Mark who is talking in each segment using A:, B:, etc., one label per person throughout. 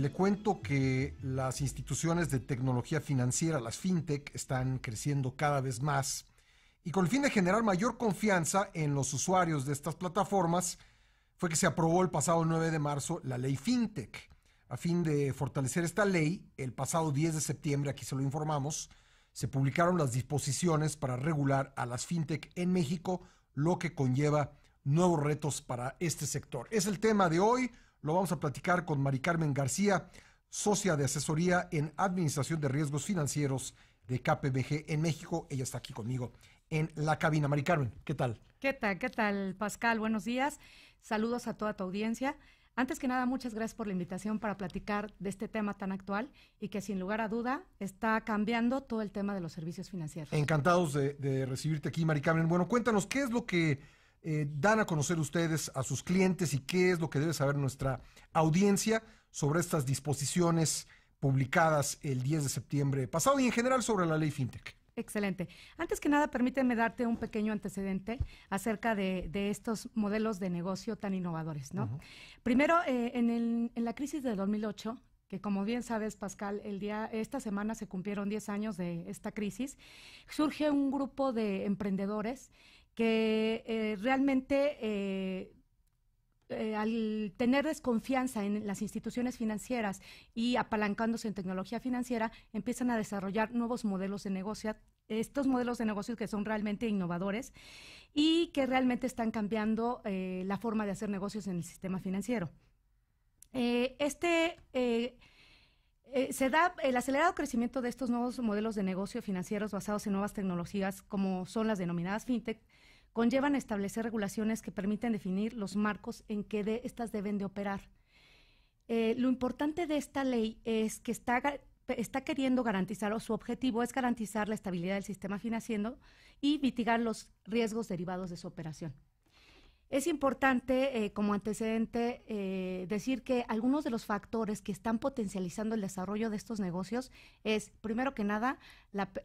A: le cuento que las instituciones de tecnología financiera, las fintech, están creciendo cada vez más y con el fin de generar mayor confianza en los usuarios de estas plataformas, fue que se aprobó el pasado 9 de marzo la ley fintech. A fin de fortalecer esta ley, el pasado 10 de septiembre, aquí se lo informamos, se publicaron las disposiciones para regular a las fintech en México, lo que conlleva nuevos retos para este sector. Es el tema de hoy. Lo vamos a platicar con Mari Carmen García, socia de asesoría en Administración de Riesgos Financieros de KPBG en México. Ella está aquí conmigo en la cabina. Mari Carmen, ¿qué tal?
B: ¿Qué tal? ¿Qué tal, Pascal? Buenos días. Saludos a toda tu audiencia. Antes que nada, muchas gracias por la invitación para platicar de este tema tan actual y que sin lugar a duda está cambiando todo el tema de los servicios financieros.
A: Encantados de, recibirte aquí, Mari Carmen. Bueno, cuéntanos, ¿qué es lo que eh, dan a conocer ustedes a sus clientes y qué es lo que debe saber nuestra audiencia sobre estas disposiciones publicadas el 10 de septiembre pasado y en general sobre la ley FinTech.
B: Excelente. Antes que nada, permíteme darte un pequeño antecedente acerca de, estos modelos de negocio tan innovadores, ¿no? Primero, eh, en, en la crisis de 2008, que como bien sabes, Pascal, el día, esta semana se cumplieron 10 años de esta crisis, surge un grupo de emprendedores que eh, realmente eh, eh, al tener desconfianza en las instituciones financieras y apalancándose en tecnología financiera, empiezan a desarrollar nuevos modelos de negocio, estos modelos de negocio que son realmente innovadores y que realmente están cambiando la forma de hacer negocios en el sistema financiero. este eh, se da el acelerado crecimiento de estos nuevos modelos de negocio financieros basados en nuevas tecnologías, como son las denominadas fintech, conllevan establecer regulaciones que permiten definir los marcos en que de, estas deben de operar. Eh, lo importante de esta ley es que está, está queriendo garantizar, o su objetivo es garantizar la estabilidad del sistema financiero y mitigar los riesgos derivados de su operación. Es importante eh, como antecedente eh, decir que algunos de los factores que están potencializando el desarrollo de estos negocios es, primero que nada,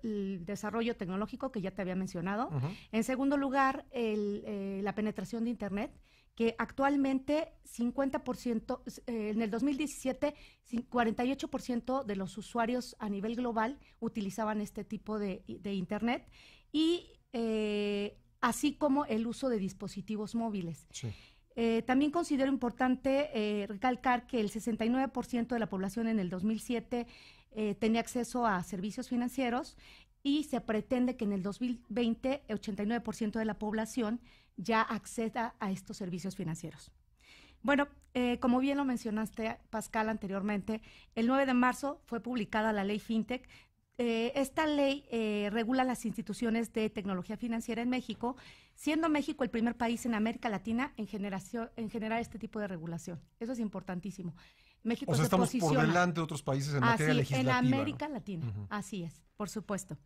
B: el desarrollo tecnológico que ya te había mencionado. En segundo lugar, eh, la penetración de Internet que actualmente 50%, en el 2017, 48% de los usuarios a nivel global utilizaban este tipo de, Internet. Y eh, así como el uso de dispositivos móviles. Eh, también considero importante eh, recalcar que el 69% de la población en el 2007 eh, tenía acceso a servicios financieros y se pretende que en el 2020 el 89% de la población ya acceda a estos servicios financieros. Bueno, como bien lo mencionaste, Pascal, anteriormente, el 9 de marzo fue publicada la ley FinTech eh, esta ley eh, regula las instituciones de tecnología financiera en México, siendo México el primer país en América Latina en, generación, en generar este tipo de regulación. Eso es importantísimo. México o sea, estamos por delante de otros países en materia legislativa. En América Latina, así es, por supuesto.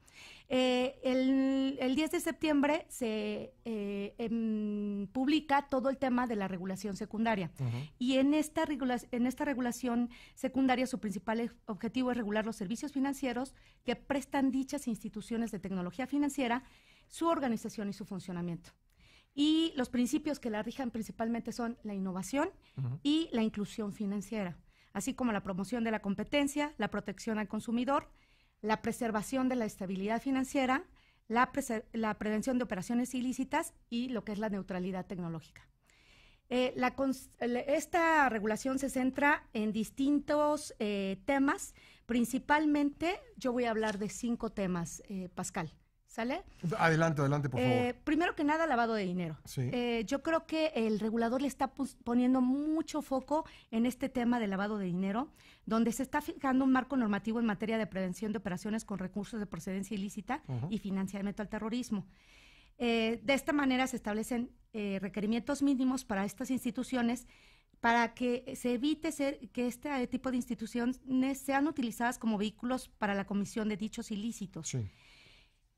B: Eh, el el 10 de septiembre se eh, em, publica todo el tema de la regulación secundaria. Y en esta, regulación secundaria su principal objetivo es regular los servicios financieros que prestan dichas instituciones de tecnología financiera, su organización y su funcionamiento. Y los principios que la rijan principalmente son la innovación y la inclusión financiera, así como la promoción de la competencia, la protección al consumidor, la preservación de la estabilidad financiera, la, prevención de operaciones ilícitas y lo que es la neutralidad tecnológica. Eh, esta regulación se centra en distintos eh, temas. Principalmente yo voy a hablar de cinco temas, eh, Pascal. ¿Sale?
A: Adelante, adelante, por favor. Eh,
B: primero que nada, lavado de dinero. Eh, yo creo que el regulador le está poniendo mucho foco en este tema de lavado de dinero, donde se está fijando un marco normativo en materia de prevención de operaciones con recursos de procedencia ilícita y financiamiento al terrorismo. Eh, de esta manera se establecen requerimientos mínimos para estas instituciones para que se evite ser, que este tipo de instituciones sean utilizadas como vehículos para la comisión de dichos ilícitos. Sí.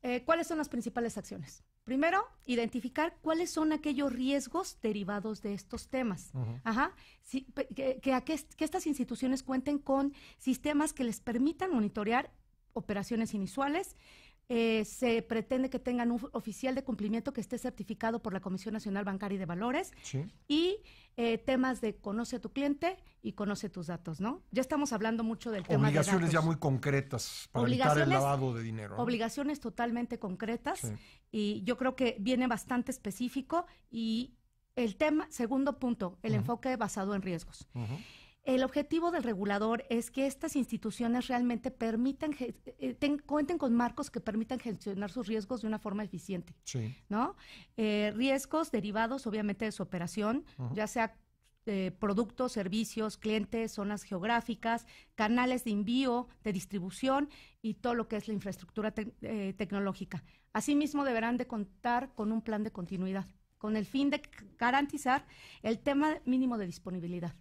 B: Eh, ¿Cuáles son las principales acciones? Primero, identificar cuáles son aquellos riesgos derivados de estos temas. Ajá. que, que, estas instituciones cuenten con sistemas que les permitan monitorear operaciones inusuales, eh, se pretende que tengan un oficial de cumplimiento que esté certificado por la Comisión Nacional Bancaria y de Valores y eh, temas de conoce a tu cliente y conoce tus datos, ¿no? Ya estamos hablando mucho del tema de Obligaciones ya
A: muy concretas para evitar el lavado de dinero.
B: Obligaciones totalmente concretas y yo creo que viene bastante específico y el tema, segundo punto, el enfoque basado en riesgos. El objetivo del regulador es que estas instituciones realmente permitan, eh, cuenten con marcos que permitan gestionar sus riesgos de una forma eficiente, ¿no? Eh, riesgos derivados, obviamente, de su operación, ya sea eh, productos, servicios, clientes, zonas geográficas, canales de envío, de distribución y todo lo que es la infraestructura tecnológica. Asimismo, deberán de contar con un plan de continuidad, con el fin de garantizar el tema mínimo de disponibilidad.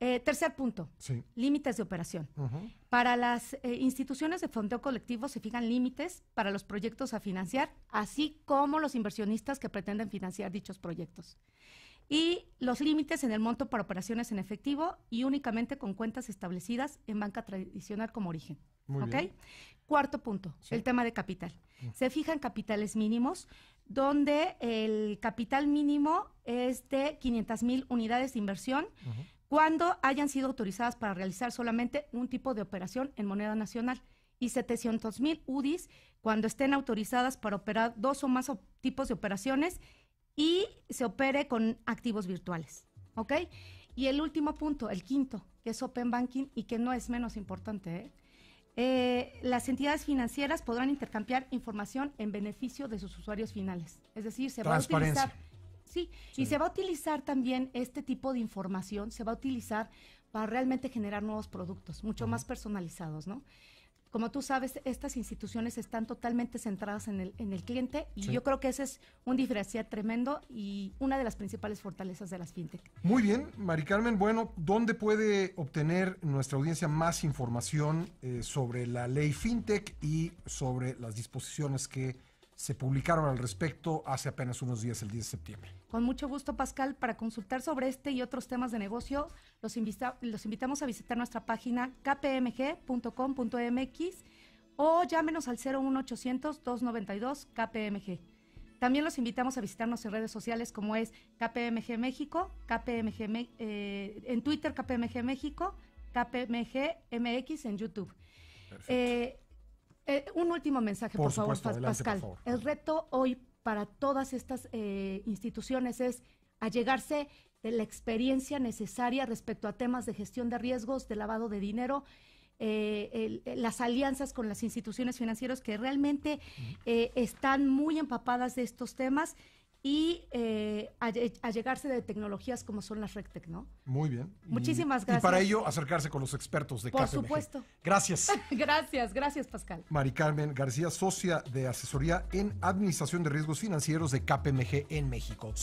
B: Eh, tercer punto, límites de operación. Para las eh, instituciones de fondeo colectivo se fijan límites para los proyectos a financiar, así como los inversionistas que pretenden financiar dichos proyectos. Y los límites en el monto para operaciones en efectivo y únicamente con cuentas establecidas en banca tradicional como origen. Cuarto punto, el tema de capital. Mm. Se fijan capitales mínimos, donde el capital mínimo es de 500 mil unidades de inversión cuando hayan sido autorizadas para realizar solamente un tipo de operación en moneda nacional y 700 mil UDIs cuando estén autorizadas para operar dos o más tipos de operaciones y se opere con activos virtuales. ¿Ok? Y el último punto, el quinto, que es Open Banking y que no es menos importante, ¿eh? Eh, las entidades financieras podrán intercambiar información en beneficio de sus usuarios finales. Es decir, se va a utilizar. Sí, y se va a utilizar también este tipo de información, se va a utilizar para realmente generar nuevos productos, mucho más personalizados, ¿no? como tú sabes, estas instituciones están totalmente centradas en el, en el cliente y yo creo que ese es un diferencial tremendo y una de las principales fortalezas de las fintech.
A: Muy bien, Mari Carmen, bueno, ¿dónde puede obtener nuestra audiencia más información eh, sobre la ley fintech y sobre las disposiciones que se publicaron al respecto hace apenas unos días, el 10 de septiembre.
B: Con mucho gusto, Pascal. Para consultar sobre este y otros temas de negocio, los, invita los invitamos a visitar nuestra página kpmg.com.mx o llámenos al 01800-292 KPMG. También los invitamos a visitarnos en redes sociales como es KPMG México, KPMG, eh, en Twitter KPMG México, KPMG MX en YouTube. Eh, eh, un último mensaje, por, favor, Pascal. El reto hoy para todas estas eh, instituciones es allegarse de la experiencia necesaria respecto a temas de gestión de riesgos, de lavado de dinero, eh, las alianzas con las instituciones financieras que realmente están muy empapadas de estos temas y eh, a, llegarse de tecnologías como son las RECTEC, ¿no?
A: Muy bien. Muchísimas gracias. Y para ello, acercarse con los expertos de KPMG. Por supuesto.
B: Gracias. gracias, gracias, Pascal.
A: Mari Carmen García, socia de asesoría en Administración de Riesgos Financieros de KPMG en México.